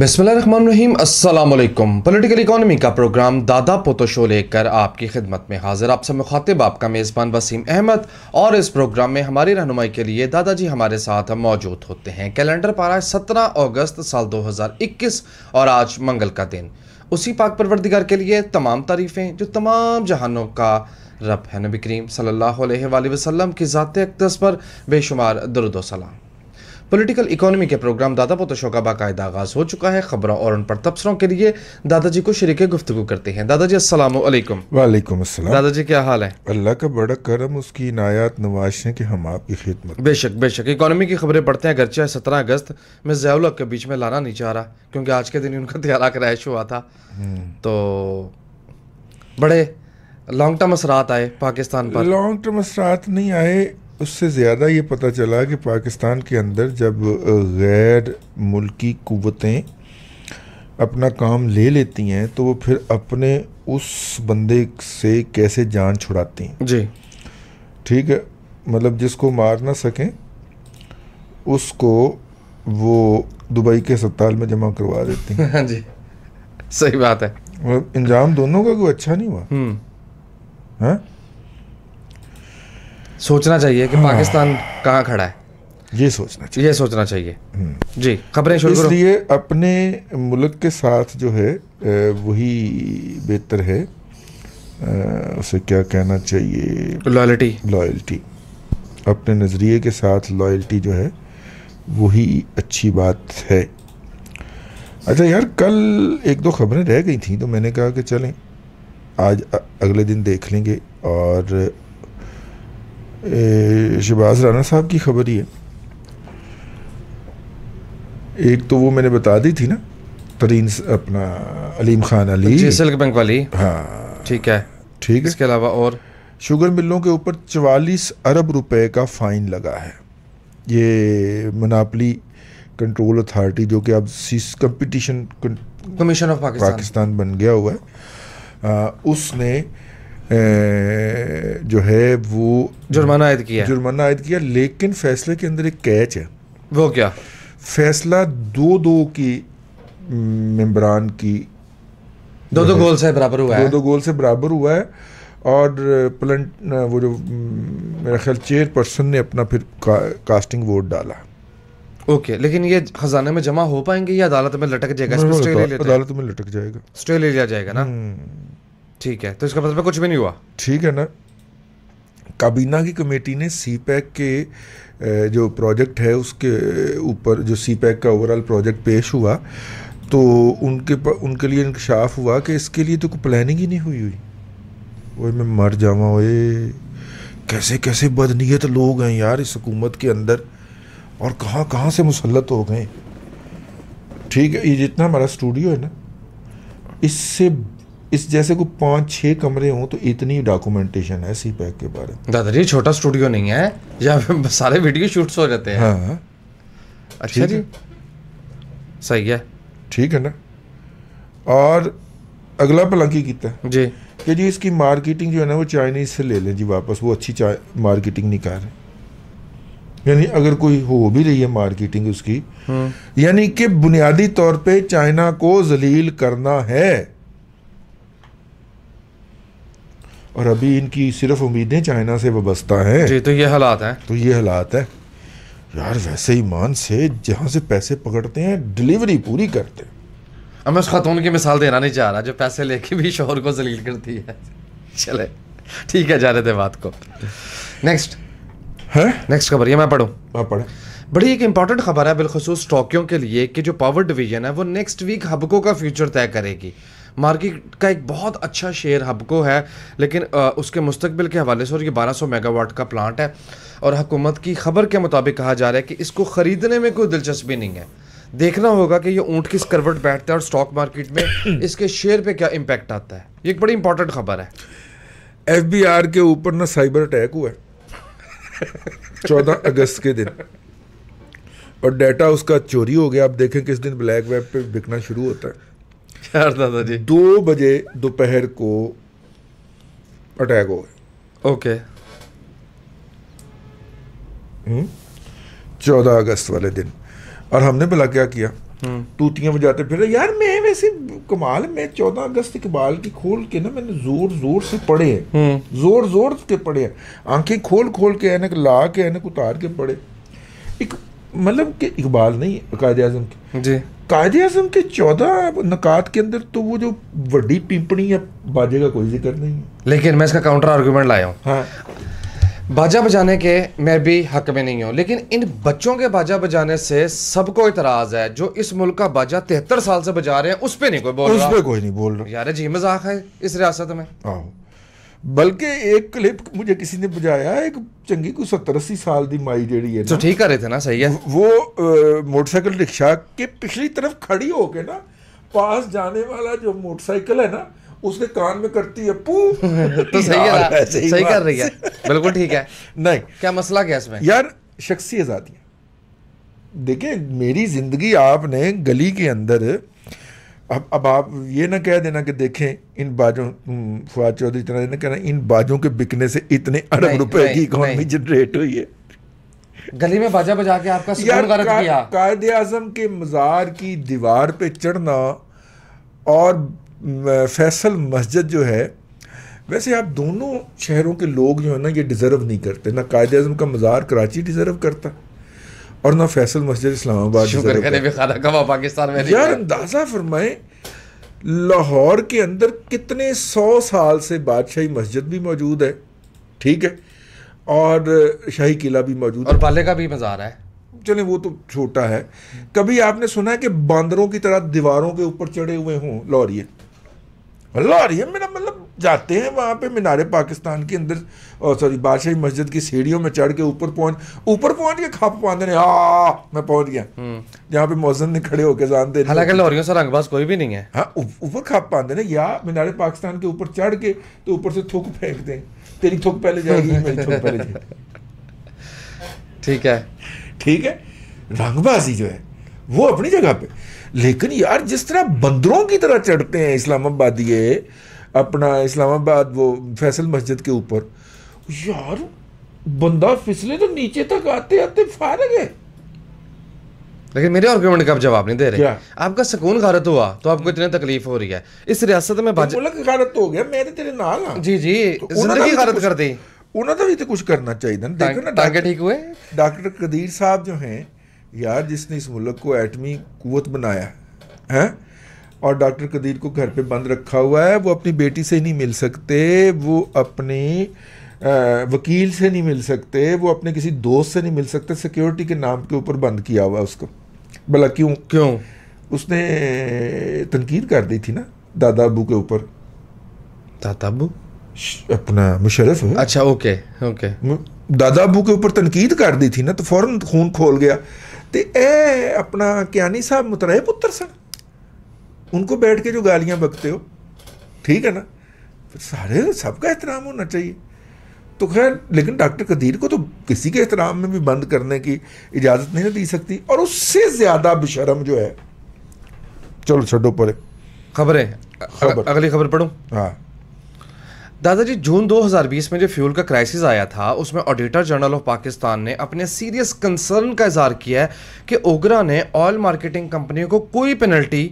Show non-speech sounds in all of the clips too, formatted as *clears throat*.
बसमीम political economy का programme दादा पोतो शो लेकर आपकी खिदमत में हाजिर आप सब मुखातिब आपका मेज़बान वसीम अहमद और इस प्रोग्राम में हमारी रहनुमाई के लिए दादाजी हमारे साथ मौजूद होते हैं कैलेंडर पारा है सत्रह अगस्त साल दो हज़ार इक्कीस और आज मंगल का दिन उसी पाक परवरदिगार के लिए तमाम तारीफ़ें जो तमाम जहानों का रब है नबी करीम सल्ला वसम की ज़ात अकदस पर बेशुमार दरुदो पॉलिटिकल इकोनॉमी के प्रोग्राम दादा पोतशो का बाकायदा आगाज हो चुका है खबरों और उन पर तबसरों के लिए दादाजी को शरीक गुफ्तु करते हैं दादाजी असलम वालेकुम दादाजी क्या हाल है अल्लाह का बड़ा करम उसकी इनायत नवाज है कि हम आपकी खिदमत बेशक बेशक इकोनॉमी की खबरें पढ़ते हैं अगरचे सत्रह अगस्त में जयाल के बीच में लाना नहीं चाह रहा क्योंकि आज के दिन उनका त्यारा क्रैश हुआ था हम्म। तो बड़े लॉन्ग टर्म असरात आए पाकिस्तान पर लॉन्ग टर्म असरात नहीं आए उससे ज़्यादा ये पता चला कि पाकिस्तान के अंदर जब गैर मुल्की क़वतें अपना काम ले लेती हैं तो वो फिर अपने उस बंदे से कैसे जान छुड़ाती हैं जी ठीक है मतलब जिसको मार ना सकें उसको वो दुबई के अस्पताल में जमा करवा देती हैं *laughs* हाँ जी सही बात है मतलब इंजाम दोनों का कोई अच्छा नहीं हुआ हम्म। हाँ सोचना चाहिए कि हाँ। पाकिस्तान कहाँ खड़ा है ये सोचना चाहिए ये सोचना चाहिए हम्म। जी खबरें शुरू इसलिए अपने मुल्क के साथ जो है वही बेहतर है उसे क्या कहना चाहिए लॉयल्टी लॉयल्टी अपने नज़रिए के साथ लॉयल्टी जो है वही अच्छी बात है अच्छा यार कल एक दो खबरें रह गई थी तो मैंने कहा कि चलें आज अगले दिन देख लेंगे और शहबाज राना साहब की खबर ही है एक तो वो मैंने बता दी थी ना तरीन अपना अलीम खान अली बैंक वाली हाँ ठीक है ठीक है इसके अलावा और शुगर मिलों के ऊपर चवालीस अरब रुपए का फ़ाइन लगा है ये मनापली कंट्रोल अथॉरिटी जो कि अब कंपटीशन कमीशन ऑफ पाकिस्तान बन गया हुआ है आ, उसने जो है वो जुर्माना आयद किया जुर्माना आयद किया लेकिन फैसले के अंदर एक कैच है वो क्या फैसला दो दो की मेम्बरान की दो दो गोल से बराबर हुआ है दो दो गोल से बराबर हुआ है और प्लंट वो जो मेरा ख्याल चेयरपर्सन ने अपना फिर का, कास्टिंग वोट डाला ओके लेकिन ये खजाने में जमा हो पाएंगे या अदालत में लटक जाएगा अदालत में लटक जाएगा स्टे ले लिया जाएगा ना हम्म। ठीक है तो इसका मतलब कुछ भी नहीं हुआ ठीक है ना काबीना की कमेटी ने सी पैक के जो प्रोजेक्ट है उसके ऊपर जो सी पैक का ओवरऑल प्रोजेक्ट पेश हुआ तो उनके उनके लिए इंकशाफ हुआ कि इसके लिए तो कोई प्लानिंग ही नहीं हुई हुई वो मैं मर जावा ओए कैसे कैसे बदनीयत लोग हैं यार इस हुकूमत के अंदर और कहाँ कहाँ से मुसलत हो गए ठीक है ये जितना हमारा स्टूडियो है ना इससे इस जैसे को पांच छह कमरे हों तो इतनी डॉक्यूमेंटेशन है सी पैक के बारे में दादा जी छोटा स्टूडियो नहीं है जहाँ सारे वीडियो शूट्स हो जाते हैं हाँ अच्छा जी सही है ठीक है ना और अगला पलंकी किता जी कि जी इसकी मार्केटिंग जो है ना वो चाइनीज से ले लें जी वापस वो अच्छी मार्केटिंग नहीं कर रहे यानी अगर कोई हो भी रही है मार्केटिंग उसकी हम्म। यानी कि बुनियादी तौर पे चाइना को जलील करना है और अभी इनकी सिर्फ उम्मीदें चाइना से वाबस्ता हैं जी तो ये हालात हैं तो ये हालात है यार वैसे ही मान से जहाँ से पैसे पकड़ते हैं डिलीवरी पूरी करते हैं अब मैं उस खातून की मिसाल देना नहीं चाह रहा जो पैसे लेके भी शोहर को जलील करती है चले ठीक है जा रहे थे बात को नेक्स्ट है नेक्स्ट खबर ये मैं पढ़ूँ हाँ, आप पढ़ें बड़ी एक इम्पॉर्टेंट खबर है बिलखसूस टोक्यो के लिए कि जो पावर डिवीजन है वो नेक्स्ट वीक हबको का फ्यूचर तय करेगी मार्केट का एक बहुत अच्छा शेयर हबको है लेकिन उसके मुस्तबिल के हवाले से और ये 1200 मेगावाट का प्लांट है और हुकूमत की खबर के मुताबिक कहा जा रहा है कि इसको ख़रीदने में कोई दिलचस्पी नहीं है देखना होगा कि ये ऊँट किस करवट बैठता है और स्टॉक मार्केट में *clears throat* इसके शेयर पर क्या इम्पेक्ट आता है ये एक बड़ी इंपॉर्टेंट खबर है एफ बी आर के ऊपर ना साइबर अटैक हुआ है *laughs* चौदह अगस्त के दिन और डाटा उसका चोरी हो गया आप देखें किस दिन ब्लैक वेब पे बिकना शुरू होता है चार दादा जी दो बजे दोपहर को अटैक हो गए ओके हम्म? चौदह अगस्त वाले दिन और हमने भला क्या किया हम्म। तूतियां बजाते फिर यार मैं वैसे कमाल मैं चौदह अगस्त इकबाल की खोल के ना मैंने जोर जोर से पढ़े हैं हम्म। जोर जोर के पढ़े हैं आंखें खोल खोल के एनक ला के एनक उतार के पढ़े एक मतलब कि इकबाल नहीं कायद आजम के जी कायदे आजम के चौदह नकात के अंदर तो वो जो वड्डी पिंपणी है बाजे का कोई जिक्र नहीं है लेकिन मैं इसका काउंटर आर्ग्यूमेंट लाया हूँ हाँ बाजा बजाने के मैं भी हक में नहीं हूँ लेकिन इन बच्चों के बाजा बजाने से सबको इतराज़ है जो इस मुल्क का बाजा तिहत्तर साल से बजा रहे हैं उस पर नहीं कोई बोल उस रहा पर कोई नहीं बोल रहा यार जी मजाक है इस रियासत में बल्कि एक क्लिप मुझे किसी ने बजाया एक चंगी कोई सत्तर अस्सी साल की माई जी है तो ठीक कर रहे थे ना सही है वो मोटरसाइकिल रिक्शा के पिछली तरफ खड़ी होके ना पास जाने वाला जो मोटरसाइकिल है ना उसके कान में करती है पू *laughs* तो सही है सही, सही कर रही है बिल्कुल ठीक है *laughs* नहीं क्या मसला क्या इसमें यार शख्सी आजादियाँ देखिए मेरी जिंदगी आपने गली के अंदर अब अब आप ये ना कह देना कि देखें इन बाजों हम्म, फवाद चौधरी तरह ना कहना इन बाजों के बिकने से इतने अरब रुपए की इकोनॉमी जनरेट हुई है गली में बाजा बजा के आपका गलत का, किया कायदे आजम के मज़ार की दीवार पे चढ़ना और फैसल मस्जिद जो है वैसे आप दोनों शहरों के लोग जो है ना ये डिज़र्व नहीं करते ना कायद अजम का मज़ार कराची डिज़र्व करता और ना फैसल मस्जिद इस्लामाबाद पाकिस्तान में यार अंदाज़ा फरमाएं लाहौर के अंदर कितने सौ साल से बादशाही मस्जिद भी मौजूद है ठीक है और शाही किला भी मौजूद और बाले का भी मज़ार है चले वो तो छोटा है कभी आपने सुना है कि बंदरों की तरह दीवारों के ऊपर चढ़े हुए हों लॉरिए लॉरिए मेरा जाते हैं वहाँ पे मीनारे पाकिस्तान के अंदर सॉरी बादशाही मस्जिद की सीढ़ियों में चढ़ के ऊपर पहुंच ऊपर पहुंच के खप पाते हैं हा मैं पहुंच गया हम्म। जहाँ पे मौजन ने खड़े होकर जानते हैं हालांकि लाहौरियों से रंगबाज कोई भी नहीं है हाँ ऊपर खप पाते ना या मीनारे पाकिस्तान के ऊपर चढ़ के तो ऊपर से थुक फेंक दें तेरी थुक पहले जाएगी मेरी थूक पहले ठीक है ठीक है रंगबाजी जो है वो अपनी जगह पे लेकिन यार जिस तरह बंदरों की तरह चढ़ते हैं इस्लामाबादी है, अपना इस्लामाबाद वो फैसल मस्जिद के ऊपर यार बंदा फिसले तो नीचे तक आते आते फारग है लेकिन मेरे आर्ग्यूमेंट का आप जवाब नहीं दे रहे आपका सुकून गारत हुआ तो आपको इतनी तकलीफ हो रही है इस रियासत में भाजपा तो मुल्क गारत हो गया मैंने तो तेरे नाल हाँ। जी जी तो जिंदगी गारत कर दी ਉਹਨਾਂ ਦਾ ਵੀ ਤੇ ਕੁਝ ਕਰਨਾ ਚਾਹੀਦਾ ਨਾ ਦੇਖੋ ਨਾ ਡਾਕਟਰ ਠੀਕ ਹੋਏ ਡਾਕਟਰ ਕਦੀਰ ਸਾਹਿਬ ਜੋ ਹੈ ਯਾਰ ਜਿਸਨੇ ਇਸ ਮੁਲਕ ਕੋ ਐਟਮੀ ਕੂਵਤ ਬਣਾਇਆ और डॉक्टर कदीर को घर पे बंद रखा हुआ है वो अपनी बेटी से नहीं मिल सकते वो अपने वकील से नहीं मिल सकते वो अपने किसी दोस्त से नहीं मिल सकते सिक्योरिटी के नाम के ऊपर बंद किया हुआ उसको भला क्यों क्यों उसने तनकीद कर दी थी ना दादा अबू के ऊपर दादा अबू अपना मुशरफ अच्छा ओके ओके दादा अबू के ऊपर तनकीद कर दी थी ना तो फौरन खून खोल गया तो ए अपना क्या साहब मुतरे पुत्र सन उनको बैठ के जो गालियाँ बकते हो ठीक है ना सारे सबका एहतराम होना चाहिए तो खैर लेकिन डॉक्टर कदीर को तो किसी के एहतराम में भी बंद करने की इजाज़त नहीं दी सकती और उससे ज़्यादा बेशरम जो है चलो छोड़ो पर खबरें खबर। अगली खबर पढ़ू हाँ दादाजी जून 2020 में जो फ्यूल का क्राइसिस आया था उसमें ऑडिटर जनरल ऑफ पाकिस्तान ने अपने सीरियस कंसर्न का इजहार किया है कि ओगरा ने ऑयल मार्केटिंग कंपनियों को कोई पेनल्टी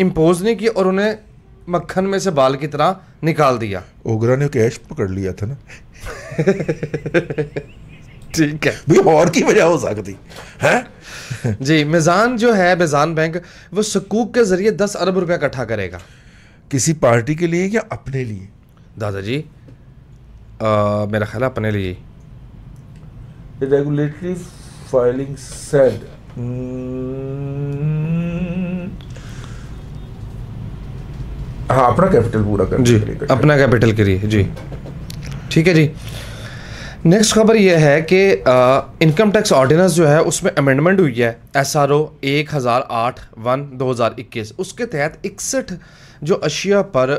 इम्पोज नहीं किया और उन्हें मक्खन में से बाल की तरह निकाल दिया ओगरा ने कैश पकड़ लिया था ना *laughs* ठीक है भी और की वजह हो सकती है *laughs* जी मिजान जो है मिजान बैंक वो सकूक के जरिए दस अरब रुपया इकट्ठा करेगा किसी पार्टी के लिए या अपने लिए दादाजी मेरा ख्याल अपने लिए रेगुलेटरी फाइलिंग सेड हाँ अपना कैपिटल पूरा कर जी अपना कैपिटल करिए जी ठीक है जी नेक्स्ट खबर यह है कि इनकम टैक्स ऑर्डिनेंस जो है उसमें अमेंडमेंट हुई है एस आर ओ एक हज़ार आठ वन दो हज़ार इक्कीस उसके तहत इकसठ जो अशिया पर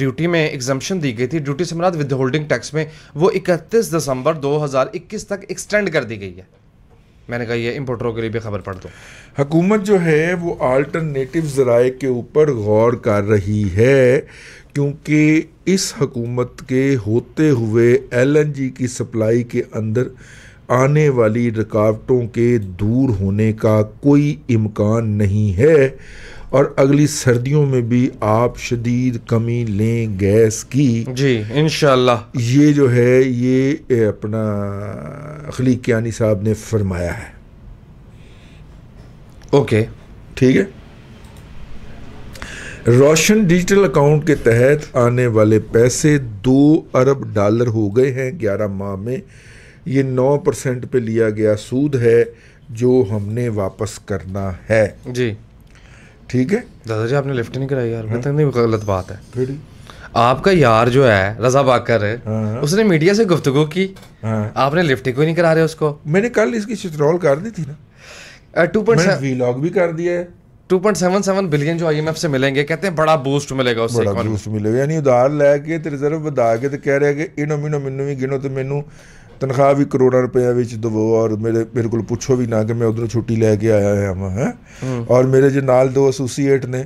ड्यूटी में एग्जामेशन दी गई थी ड्यूटी से मराद विद होल्डिंग टैक्स में वो इकतीस दिसंबर दो हजार इक्कीस तक एक्सटेंड कर दी गई है मैंने कहा ये इम्पोर्टरों के लिए भी खबर पढ़ दो हुकूमत जो है वो आल्टरनेटिव ज़राए के ऊपर गौर कर रही है क्योंकि इस हकूमत के होते हुए एलएनजी की सप्लाई के अंदर आने वाली रुकावटों के दूर होने का कोई इम्कान नहीं है और अगली सर्दियों में भी आप शदीद कमी लें गैस की जी इन ये जो है ये अपना अखलीक साहब ने फरमाया है ओके ठीक है रोशन डिजिटल अकाउंट के तहत आने वाले पैसे दो अरब डॉलर हो गए हैं ग्यारह माह में ये नौ परसेंट पे लिया गया सूद है जो हमने वापस करना है जी ठीक है दादाजी आपने लिफ्ट नहीं कराई यार है? तो नहीं गलत बात है फिर आपका यार जो है रजा बाकर है हाँ। उसने मीडिया से गुफ्तगु की हाँ। आपने लिफ्ट क्यों नहीं करा रहे उसको मैंने कल इसकी चित्रॉल कर दी थी ना टू पॉइंट व्लॉग भी कर दिया है 2.77 बिलियन जो आईएमएफ से मिलेंगे कहते हैं बड़ा बूस्ट मिलेगा उससे बड़ा बूस्ट मिलेगा यानी ਉਧਾਰ ਲੈ ਕੇ ਤੇ ਰਿਜ਼ਰਵ ਵਧਾ ਕੇ ਤੇ ਕਹਿ ਰਿਹਾ ਕਿ ਇਹਨੋਂ ਮਿਨੋ ਮੈਨੂੰ ਵੀ ਗਿਣੋ ਤੇ ਮੈਨੂੰ तनखा भी ਕਰੋੜਾਂ रुपया दवो और मेरे मेरे को पुछो भी ना कि मैं ਮੈਂ छुट्टी लैके आया ਕੇ वहाँ है और मेरे जो नाल दो ਦੋ ने ਨੇ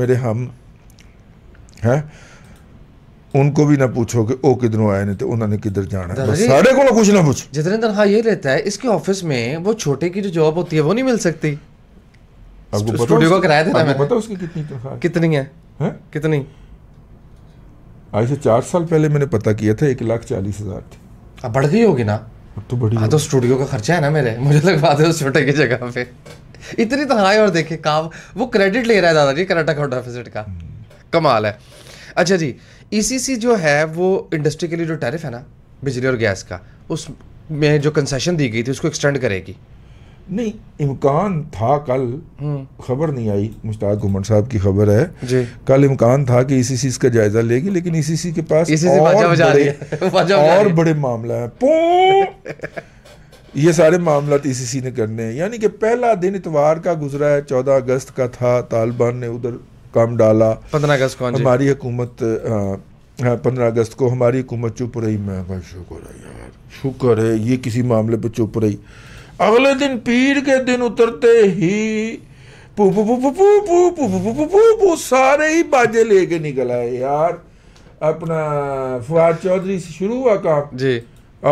मेरे हम ਹਮ उनको भी ना पूछो कि वो किधरों आए नहीं तो उन्होंने किधर जाना है सारे को कुछ ना पूछ जितने तनख्वाह ये रहता है इसके ऑफिस में वो छोटे की जो जॉब होती है वो नहीं मिल सकती आपको स्टूडियो का किराया देता है पता उसकी कितनी तनख्वाह कितनी है, है? कितनी आज से चार साल पहले मैंने पता किया था एक लाख चालीस हजार थी अब हाँ, बढ़ गई होगी ना तो बढ़ी हाँ तो स्टूडियो का खर्चा है ना मेरे मुझे लगवा उस छोटे की जगह पे इतनी तनहाई तो, और देखे काम वो क्रेडिट ले रहा है दादाजी कर्नाटक का डेफिसिट का हम्म। कमाल है अच्छा जी ईसीसी e जो है वो इंडस्ट्री के लिए जो टैरिफ है ना बिजली और गैस का उस में जो कंसेशन दी गई थी उसको एक्सटेंड करेगी नहीं इम्कान था कल हम्म। खबर नहीं आई मुश्ताक घुमन साहब की खबर है कल इम्कान था कि इसी चीज का जायजा लेगी लेकिन इसी सी के पास और बड़े, *laughs* और बड़े मामला है ये सारे मामला ईसीसी तो ने करने हैं यानी कि पहला दिन इतवार का गुजरा है चौदह अगस्त का था तालिबान ने उधर काम डाला पंद्रह अगस्त को हाँ हमारी हुकूमत हाँ, पंद्रह अगस्त को हमारी हुकूमत चुप रही मैं शुक्र है यार शुक्र है ये किसी मामले पर चुप रही अगले दिन पीर के दिन उतरते ही सारे ही बाजे लेके निकल आए यार अपना फुआ चौधरी से शुरू हुआ काम जी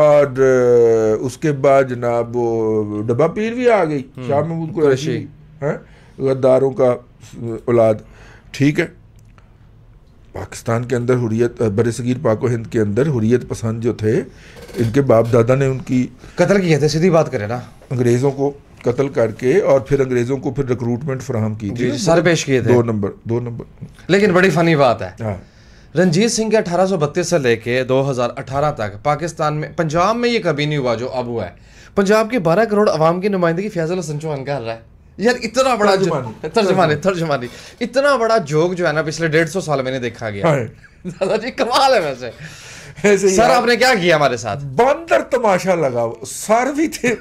और उसके बाद जनाब वो डब्बा पीर भी आ गई शाह महमूद कुरैशी है गद्दारों का औलाद ठीक है पाकिस्तान के अंदर हुरियत बरे सगीर पाको हिंद के अंदर हुरियत पसंद जो थे इनके बाप दादा ने उनकी कत्ल किया थे सीधी बात करें ना अंग्रेज़ों को कत्ल करके और फिर अंग्रेज़ों को फिर रिक्रूटमेंट फ्राहम की थी सर पेश किए थे दो नंबर दो नंबर लेकिन बड़ी फ़नी बात है हाँ। रंजीत सिंह के अठारह से लेके 2018 तक पाकिस्तान में पंजाब में ये कभी नहीं हुआ जो अब हुआ है पंजाब के 12 करोड़ आवाम की नुमाइंदगी फैजल हसन चौहान कर रहा है यार इतना बड़ा तर्जमानी *laughs* तर्जमानी इतना बड़ा जोक जो है ना पिछले डेढ़ सौ साल मैंने देखा गया हाँ। दादाजी कमाल है वैसे ऐसे सर आपने क्या किया हमारे साथ बंदर तमाशा लगा सर भी थे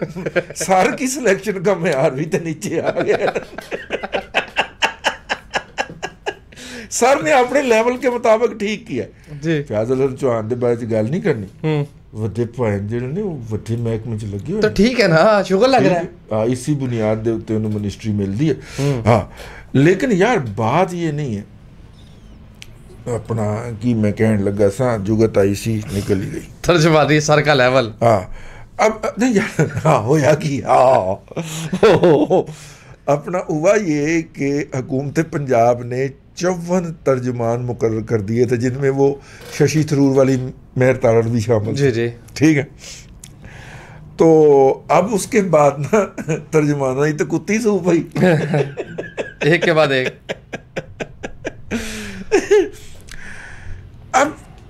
सर की सिलेक्शन का मैं भी थे तो नीचे आ गया सर ने अपने लेवल के मुताबिक ठीक किया ਜੀ ਫੈਜ਼ਲ ਚੌਹਾਨ ਦੇ ਬਾਰੇ ਚ ਗੱਲ ਨਹੀਂ ਕਰਨੀ हम्म, ਵੱਡੇ ਭਾਈ ਜਿਹੜੇ ਨੇ ਉਹ ਵੱਡੇ ਮਹਿਕਮੇ ਚ तो ठीक है ना शुगर लग रहा है हाँ, इसी बुनियाद के उत्ते मिनिस्ट्री मिलती है हम्म। हाँ लेकिन यार बात ये नहीं है ਆਪਣਾ ਕੀ ਮੈਂ ਕਹਿਣ ਲੱਗਾ ਸਾਂ ਜੁਗਤ ਆਈ ਸੀ ਨਿਕਲ ਗਈ ਤਰਜਮਾਨੀ ਸਰ ਦਾ ਲੈਵਲ ਹਾਂ अब नहीं हाँ होया कि हाँ अपना हुआ ये कि हुकूमत पंजाब ने चौवन तर्जमान मुकर कर दिए थे जिनमें वो शशि थरूर वाली मेहर तारण भी शामिल जी जी ठीक है तो अब उसके बाद ना तर्जमाना तो कुत्ती सू भाई *laughs* एक के बाद एक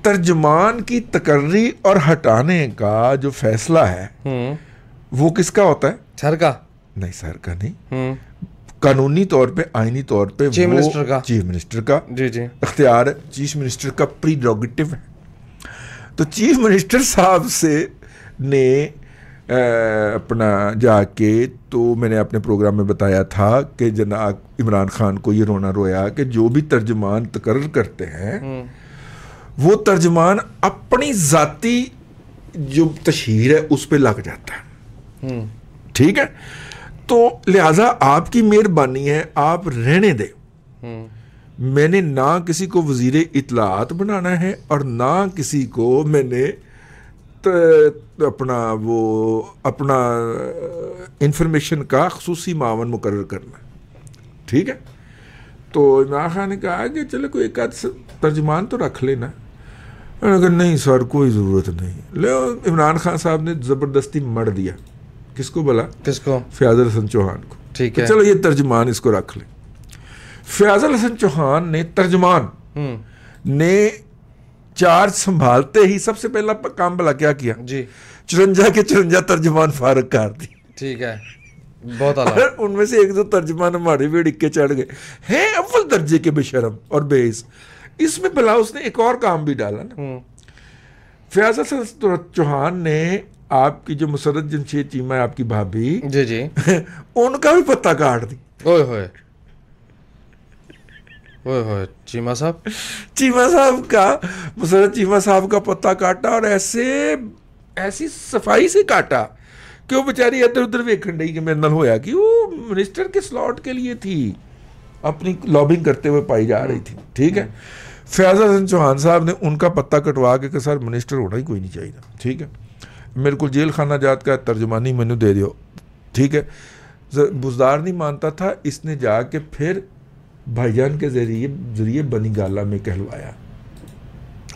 तर्जमान की तकर्री और हटाने का जो फैसला है हम्म। वो किसका होता है सर का नहीं सर का नहीं हम्म। कानूनी तौर पे आईनी तौर पे चीफ मिनिस्टर का चीफ मिनिस्टर का जी जी अख्तियार चीफ मिनिस्टर का प्रीडोगेटिव है तो चीफ मिनिस्टर साहब से ने अपना जाके तो मैंने अपने प्रोग्राम में बताया था कि जना इमरान खान को ये रोना रोया कि जो भी तर्जमान तकर्र करते हैं हम्म। वो तर्जमान अपनी ज़ाती जो तशहर है उस पर लग जाता है हम्म। ठीक है तो लिहाजा आपकी मेहरबानी है आप रहने दे हम्म। मैंने ना किसी को वजीर इतलात बनाना है और ना किसी को मैंने अपना वो अपना इंफॉर्मेशन का खसूसी मावन मुकर करना ठीक है तो इमरान खान ने कहा कि चलो कोई एक आध तर्जमान तो रख लेना मैंने कहा नहीं सर कोई ज़रूरत नहीं ले इमरान खान साहब ने ज़बरदस्ती मर दिया किसको बोला किसको फयाज हसन चौहान को ठीक तो है चलो ये तर्जमान इसको रख लें फयाज हसन चौहान ने तर्जमान हम्म। ने चार्ज संभालते ही सबसे पहला काम भला क्या किया जी चुरंजा के चुरंजा तर्जमान फारग कर दी ठीक है बहुत उनमें से एक दो तर्जमान हमारे भी डिक्के चढ़ गए हैं अव्वल दर्जे के बेशरम और बेस इसमें भला उसने एक और काम भी डाला ना हम्म। फयाज चौहान ने आपकी जो मुसरत जमशेद चीमा आपकी भाभी जी जी *laughs* उनका भी पत्ता काट दी ओए होए ओए होए चीमा साहब चीमा साहब का मुसरत चीमा साहब का पत्ता काटा और ऐसे ऐसी सफाई से काटा कि वो बेचारी इधर उधर वेखन रही कि मेरे नाल होया कि वो मिनिस्टर के स्लॉट के लिए थी अपनी लॉबिंग करते हुए पाई जा रही थी हम्म। ठीक है हम्म। फयाज हसन चौहान साहब ने उनका पत्ता कटवा के सर मिनिस्टर होना ही कोई नहीं चाहिए ठीक है मेरे को जेल खाना जात का तर्जुमानी मैनू दे दो ठीक है बुजदार नहीं मानता था इसने जाके फिर भाईजान के जरिए जरिए बनी गाला में कहलवाया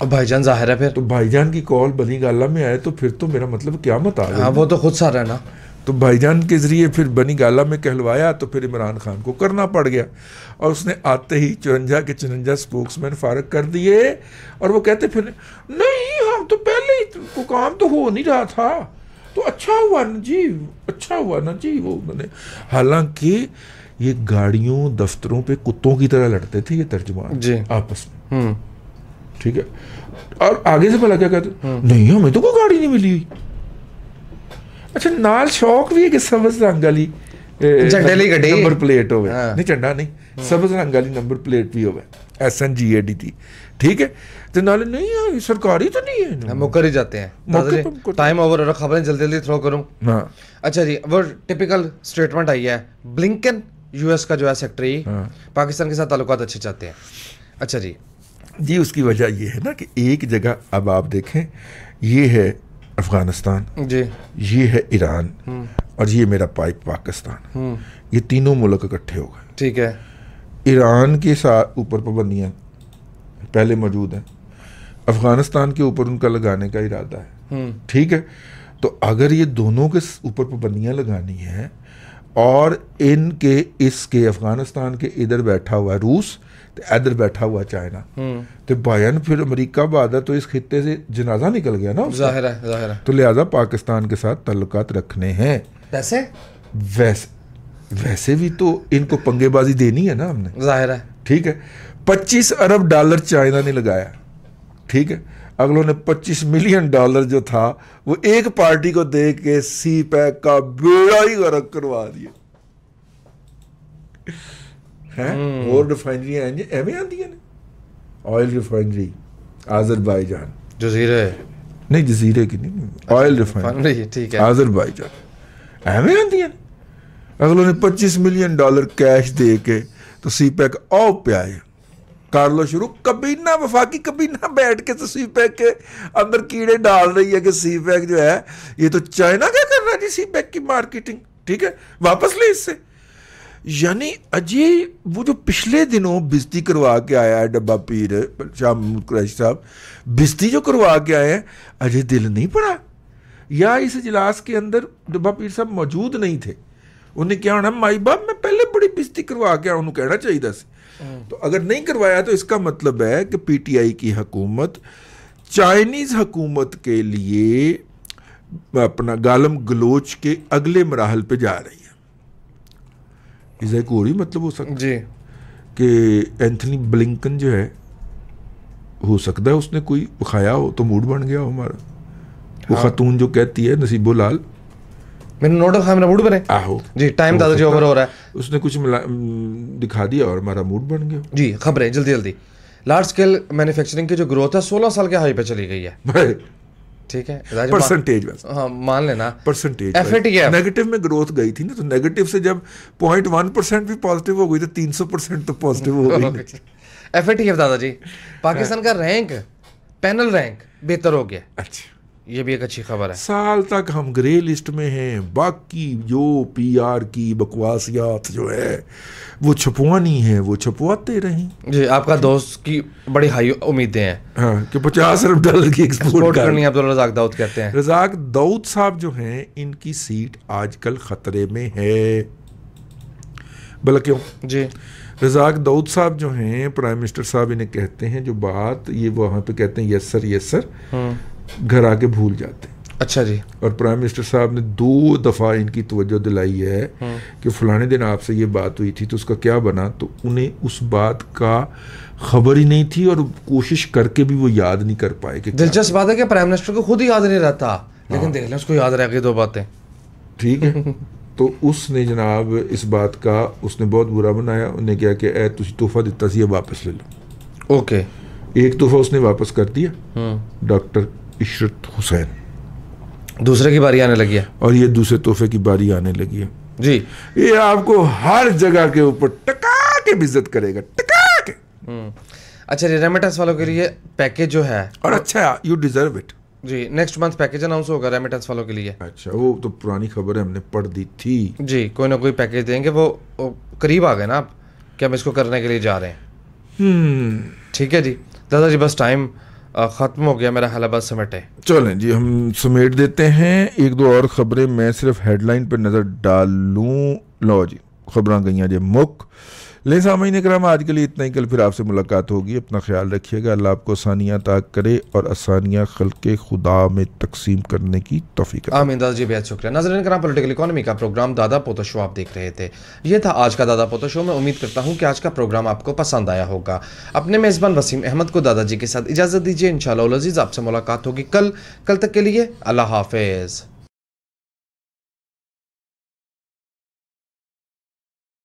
और भाईजान जाहिर है फिर तो भाईजान की कॉल बनी गाला में आए तो फिर तो मेरा मतलब क्या मत आ गया वो तो खुद सारा ना तो भाईजान के ज़रिए फिर बनी गाला में कहलवाया तो फिर इमरान खान को करना पड़ गया और उसने आते ही चुरंजा के चुरंजा स्पोक्समैन फारग कर दिए और वो कहते फिर नहीं हम तो पहले ही तो काम तो हो नहीं रहा था तो अच्छा हुआ ना जी अच्छा हुआ ना जी वो उन्होंने हालांकि ये गाड़ियों दफ्तरों पे कुत्तों की तरह लड़ते थे ये तर्जुमान आपस में हम्म। ठीक है और आगे से भला क्या कहते हम्म। नहीं हमें तो कोई गाड़ी नहीं मिली हुई ਅੱਛਾ ਨਾਲ ਸ਼ੌਕ ਵੀ ਹੈ ਕਿ ਸਬਜ਼ ਰੰਗ ਵਾਲੀ ਝੰਡੇ ਲਈ ਗੱਡੀ ਨੰਬਰ ਪਲੇਟ ਹੋਵੇ ਨਹੀਂ ਝੰਡਾ ਨਹੀਂ ਸਬਜ਼ ਰੰਗ ਵਾਲੀ ਨੰਬਰ ਪਲੇਟ ਵੀ ਹੋਵੇ ਦੀ ठीक है तो नाले नहीं यार सरकारी तो नहीं है मुकर ही जाते हैं टाइम ओवर रखा खबरें जल्दी जल्दी थ्रो करूं हाँ अच्छा जी वो टिपिकल स्टेटमेंट आई है ब्लिंकन यूएस का जो है सेक्रेटरी हाँ। पाकिस्तान के साथ ताल्लुक अच्छे चाहते हैं अच्छा जी जी उसकी वजह ये है ना कि एक जगह अब आप देखें ये है अफगानिस्तान जी ये है ईरान हम्म। और ये मेरा पाइप पाकिस्तान हम्म। ये तीनों मुल्क इकट्ठे हो गए ठीक है ईरान के साथ ऊपर पाबंदियाँ पहले मौजूद हैं अफगानिस्तान के ऊपर उनका लगाने का इरादा है हम्म। ठीक है तो अगर ये दोनों के ऊपर पाबंदियाँ लगानी हैं और इनके इसके अफगानिस्तान के इधर बैठा हुआ है रूस तो इधर बैठा हुआ चाइना हम्म। तो बायन फिर अमरीका बाद तो इस खत्े से जनाजा निकल गया ना जाहिर है जाहिर है तो लिहाजा पाकिस्तान के साथ तल्लुकात रखने हैं वैसे वैसे वैसे भी तो इनको पंगेबाजी देनी है ना हमने जाहिर है ठीक है पच्चीस अरब डॉलर चाइना ने लगाया ठीक है अगलों ने 25 मिलियन डॉलर जो था वो एक पार्टी को दे के सी पैक का बेड़ा ही गर्क करवा दिया ਹੈ ਹੋਰ ਰਿਫਾਈਨਰੀਆਂ ਐਵੇਂ ਆਂਦੀਆਂ ਨੇ ਆਇਲ ਰਿਫਾਈਨਰੀ ਆਜ਼ਰਬਾਈਜਾਨ ਜਜ਼ੀਰੇ नहीं जजीरे की नहीं ऑयल रिफाइनरी अच्छा, ठीक है आजरबाईजान एवं आती हैं अगलों ने 25 मिलियन डॉलर कैश दे के तो सी पैक आओ प्याए कर लो शुरू कभी ना वफाकी कभी ना बैठ के तो सी पैक के अंदर कीड़े डाल रही है कि सी पैक जो है ये तो चाइना क्या कर रहा है जी सी पैक की मार्केटिंग ठीक है वापस ले इससे यानी अजय वो जो पिछले दिनों बिजती करवा के आया है डब्बा पीर शाह महमूद साहब बिजती जो करवा के आए हैं अजय दिल नहीं पड़ा या इस इजलास के अंदर डब्बा पीर साहब मौजूद नहीं थे उन्हें क्या होना माई बाप मैं पहले बड़ी बिजती करवा के उन्होंने कहना चाहिए सी हम्म। तो अगर नहीं करवाया तो इसका मतलब है कि पीटीआई की हकूमत चाइनीज़ हकूमत के लिए अपना गालम गलोच के अगले मराहल पे जा रही है एक और भी मतलब हो सकता जी कि एंथनी ब्लिंकन जो है हो सकता है उसने कोई खाया हो तो मूड बन गया हो हमारा हाँ। वो खातून जो कहती है नसीबो लाल मैंने नोट मेरा मूड बने आहो जी टाइम ओवर तो हो रहा है उसने कुछ मिला दिखा दिया और हमारा मूड बन गया जी खबरें जल्दी जल्दी लार्ज स्केल मैन्युफैक्चरिंग की जो ग्रोथ है सोलह साल के हाई पे चली गई है ठीक है परसेंटेज में हाँ मान लेना परसेंटेज नेगेटिव में ग्रोथ गई थी ना तो नेगेटिव से जब पॉइंट वन परसेंट भी पॉजिटिव हो गई तो तीन सौ परसेंट तो पॉजिटिव हो गई एफ ए टी एफ दादाजी पाकिस्तान का रैंक पैनल रैंक बेहतर हो गया अच्छा ये भी एक अच्छी खबर है साल तक हम ग्रे लिस्ट में हैं बाकी जो पी आर की बकवासियात जो है वो छुपवानी है वो छुपवाते रहे जी आपका दोस्त की बड़ी हाई उम्मीदें हैं हाँ, कि पचास अरब डॉलर की एक्सपोर्ट करनी अब्दुल रजाक दाऊद कहते हैं रजाक दाऊद साहब जो हैं इनकी सीट आजकल खतरे में है बल्कि क्यों जी रजाक दाऊद साहब जो हैं प्राइम मिनिस्टर साहब इन्हें कहते हैं जो बात ये वहाँ पे कहते हैं यस सर यस सर घर आके भूल जाते हैं अच्छा जी और प्राइम मिनिस्टर साहब ने दो दफ़ा इनकी तवज्जो दिलाई है हम्म। कि फलाने दिन आपसे ये बात हुई थी तो उसका क्या बना तो उन्हें उस बात का खबर ही नहीं थी और कोशिश करके भी वो याद नहीं कर पाए कि दिलचस्प बात है कि प्राइम मिनिस्टर को खुद याद नहीं रहता लेकिन हाँ। देख लें उसको याद रह गई दो बातें ठीक है *laughs* तो उसने जनाब इस बात का उसने बहुत बुरा बनाया उन्हें क्या कि ए तुम तोहफा दिता सी वापस ले लो ओके एक तोहफा उसने वापस कर दिया हम्म। डॉक्टर इशरत हुसैन दूसरे की बारी आने लगी है और ये दूसरे तोहफे की बारी आने लगी है जी ये आपको हर जगह के ऊपर टका के इज्जत करेगा टका के हम्म। अच्छा रेमिटेंस वालों के लिए पैकेज जो है और अच्छा यू डिजर्व इट जी नेक्स्ट मंथ पैकेज अनाउंस होगा रेमिटेंस वालों के लिए अच्छा वो तो पुरानी खबर है हमने पढ़ दी थी जी कोई ना कोई पैकेज देंगे वो, वो करीब आ गए ना आप क्या हम इसको करने के लिए जा रहे हैं हम्म। ठीक है जी दादा जी बस टाइम ख़त्म हो गया मेरा हलबा समेटे चलें जी हम समेट देते हैं एक दो और ख़बरें मैं सिर्फ हेडलाइन पर नज़र डालूँ लो जी खबर गई जी मुख ले सामीन कराम आज के लिए इतना ही कल फिर आपसे मुलाकात होगी अपना ख्याल रखिएगा अल्लाह आपको आसानियाँ ताक करे और आसानियाँ के खुदा में तकसीम करने की तोफ़ी आमिर दास जी बेहद शुक्रिया नजर कराम पोलिटिकल इकानमी का प्रोग्राम दादा पोतो शो आप देख रहे थे ये था आज का दादा पोता शो मैं उम्मीद करता हूँ कि आज का प्रोग्राम आपको पसंद आया होगा अपने मेज़बान वसीम अहमद को दादाजी के साथ इजाज़त दीजिए इन शाह आपसे मुलाकात होगी कल कल तक के लिए अल्लाह हाफिज़